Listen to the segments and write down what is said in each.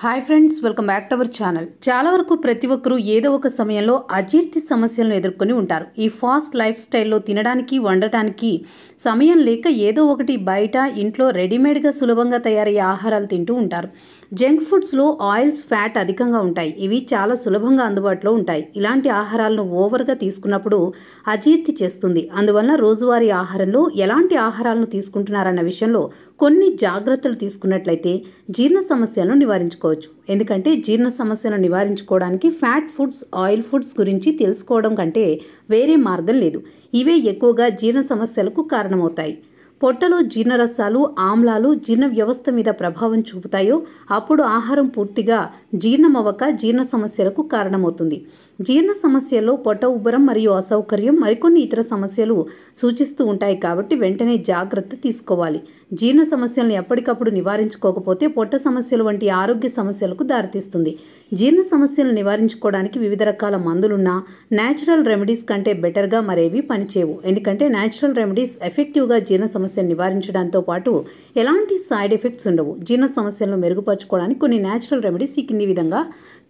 hi friends welcome back to our channel చాలా వరకు ప్రతి ఒక్కరూ ఏదో ఒక సమయంలో అజీర్తి సమస్యలను ఎదుర్కొని ఉంటారు ఈ ఫాస్ట్ లైఫ్ స్టైల్లో తినడానికి వండటానికి సమయం లేక ఏదో ఒకటి బయట ఇంట్లో రెడీమేడ్గా సులభంగా తయారయ్యే ఆహారాలు తింటూ ఉంటారు జంక్ ఫుడ్స్లో ఆయిల్స్ ఫ్యాట్ అధికంగా ఉంటాయి ఇవి చాలా సులభంగా అందుబాటులో ఉంటాయి ఇలాంటి ఆహారాలను ఓవర్గా తీసుకున్నప్పుడు అజీర్తి చేస్తుంది అందువల్ల రోజువారీ ఆహారంలో ఎలాంటి ఆహారాలను తీసుకుంటున్నారన్న విషయంలో కొన్ని జాగ్రత్తలు తీసుకున్నట్లయితే జీర్ణ సమస్యలను నివారించుకోవచ్చు ఎందుకంటే జీర్ణ సమస్యలను నివారించుకోవడానికి ఫ్యాట్ ఫుడ్స్ ఆయిల్ ఫుడ్స్ గురించి తెలుసుకోవడం కంటే వేరే మార్గం లేదు ఇవే ఎక్కువగా జీర్ణ సమస్యలకు కారణమవుతాయి పొట్టలో జీర్ణరసాలు ఆమ్లాలు జీర్ణ వ్యవస్థ మీద ప్రభావం చూపుతాయో అప్పుడు ఆహారం పూర్తిగా జీర్ణమవ్వక జీర్ణ సమస్యలకు కారణమవుతుంది జీర్ణ సమస్యల్లో పొట్ట ఉబ్బరం మరియు అసౌకర్యం మరికొన్ని ఇతర సమస్యలు సూచిస్తూ ఉంటాయి కాబట్టి వెంటనే జాగ్రత్త తీసుకోవాలి జీర్ణ సమస్యలను ఎప్పటికప్పుడు నివారించుకోకపోతే పొట్ట సమస్యలు వంటి ఆరోగ్య సమస్యలకు దారితీస్తుంది జీర్ణ సమస్యలు నివారించుకోవడానికి వివిధ రకాల మందులున్నా న్యాచురల్ రెమెడీస్ కంటే బెటర్గా మరేవి పనిచేయవు ఎందుకంటే న్యాచురల్ రెమెడీస్ ఎఫెక్టివ్గా జీర్ణ సమస్య సమస్యను నివారించడంతో పాటు ఎలాంటి సైడ్ ఎఫెక్ట్స్ ఉండవు జీర్ణ సమస్యలను మెరుగుపరచుకోవడానికి కొన్ని న్యాచురల్ రెమెడీస్ ఈ కింది విధంగా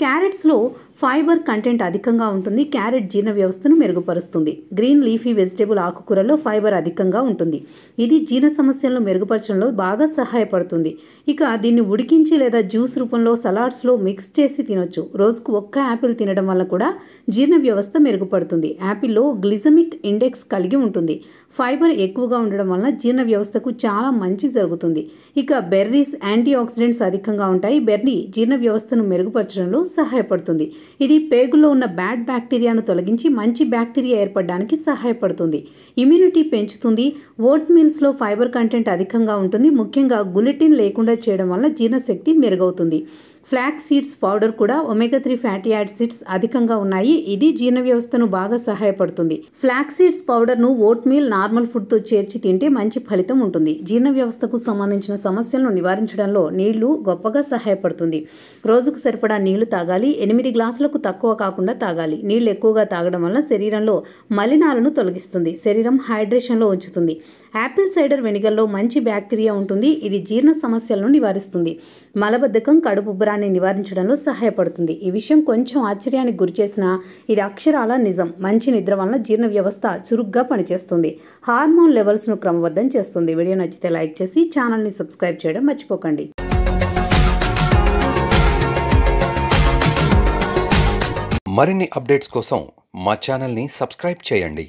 క్యారెట్స్లో ఫైబర్ కంటెంట్ అధికంగా ఉంటుంది క్యారెట్ జీర్ణ వ్యవస్థను మెరుగుపరుస్తుంది గ్రీన్ లీఫీ వెజిటేబుల్ ఆకుకూరల్లో ఫైబర్ అధికంగా ఉంటుంది ఇది జీర్ణ సమస్యలను మెరుగుపరచడంలో బాగా సహాయపడుతుంది ఇక దీన్ని ఉడికించి లేదా జ్యూస్ రూపంలో సలాడ్స్లో మిక్స్ చేసి తినొచ్చు రోజుకు ఒక్క యాపిల్ తినడం వల్ల కూడా జీర్ణ వ్యవస్థ మెరుగుపడుతుంది యాపిల్లో గ్లిజమిక్ ఇండెక్స్ కలిగి ఉంటుంది ఫైబర్ ఎక్కువగా ఉండడం వల్ల జీర్ణ వ్యవస్థకు చాలా మంచి జరుగుతుంది ఇక బెర్రీస్ యాంటీ ఆక్సిడెంట్స్ అధికంగా ఉంటాయి బెర్రీ జీర్ణ వ్యవస్థను మెరుగుపరచడంలో సహాయపడుతుంది ఇది పేగుల్లో ఉన్న బ్యాడ్ బ్యాక్టీరియాను తొలగించి మంచి బ్యాక్టీరియా ఏర్పడడానికి సహాయపడుతుంది ఇమ్యూనిటీ పెంచుతుంది ఓట్ మీల్స్లో ఫైబర్ కంటెంట్ అధికంగా ఉంటుంది ముఖ్యంగా గులెటిన్ లేకుండా చేయడం వల్ల జీర్ణశక్తి మెరుగవుతుంది ఫ్లాక్స్ సీడ్స్ పౌడర్ కూడా ఒమేగా త్రీ ఫ్యాటీ యాసిడ్స్ అధికంగా ఉన్నాయి ఇది జీర్ణ వ్యవస్థను బాగా సహాయపడుతుంది ఫ్లాక్స్ సీడ్స్ పౌడర్ను ఓట్ మీల్ నార్మల్ ఫుడ్తో చేర్చి తింటే మంచి ఫలితం ఉంటుంది జీర్ణ వ్యవస్థకు సంబంధించిన సమస్యలను నివారించడంలో నీళ్లు గొప్పగా సహాయపడుతుంది రోజుకు సరిపడా నీళ్లు తాగాలి ఎనిమిది గ్లాసులకు తక్కువ కాకుండా తాగాలి నీళ్లు ఎక్కువగా తాగడం వల్ల శరీరంలో మలినాలను తొలగిస్తుంది శరీరం హైడ్రేషన్లో ఉంచుతుంది యాపిల్ సైడర్ వెనిగర్లో మంచి బ్యాక్టీరియా ఉంటుంది ఇది జీర్ణ సమస్యలను నివారిస్తుంది మలబద్ధకం కడుపుబ్బరాన్ని ఆకారాన్ని నివారించడంలో సహాయపడుతుంది ఈ విషయం కొంచెం ఆశ్చర్యానికి గురిచేసిన ఇది అక్షరాల నిజం మంచి నిద్ర వలన జీర్ణ వ్యవస్థ చురుగ్గా పనిచేస్తుంది హార్మోన్ లెవెల్స్ను క్రమబద్ధం చేస్తుంది వీడియో నచ్చితే లైక్ చేసి ఛానల్ని సబ్స్క్రైబ్ చేయడం మర్చిపోకండి మరిన్ని అప్డేట్స్ కోసం మా ఛానల్ని సబ్స్క్రైబ్ చేయండి